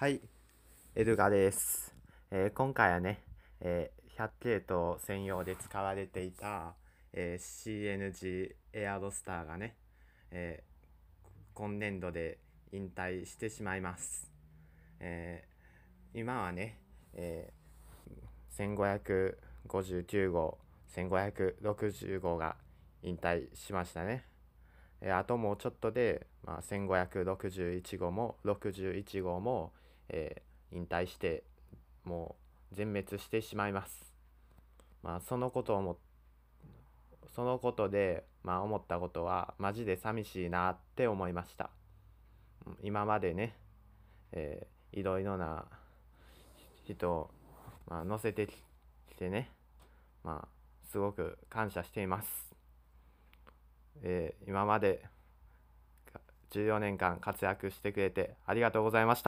はい、エルガです。えー、今回はね、えー、100系統専用で使われていた、えー、CNG エアロスターがね、え今年度で引退してしまいます。え今はね、え1559号、1560号が引退しましたね。えあともうちょっとで、まあ、1561号も61号もえー、引退してもう全滅してしまいます。まあそのことをもそのことで、まあ、思ったことはマジで寂しいなって思いました。今までね、えー、いろいろな人を、まあ、乗せてきてね、まあ、すごく感謝しています。えー、今まで14年間活躍してくれてありがとうございました。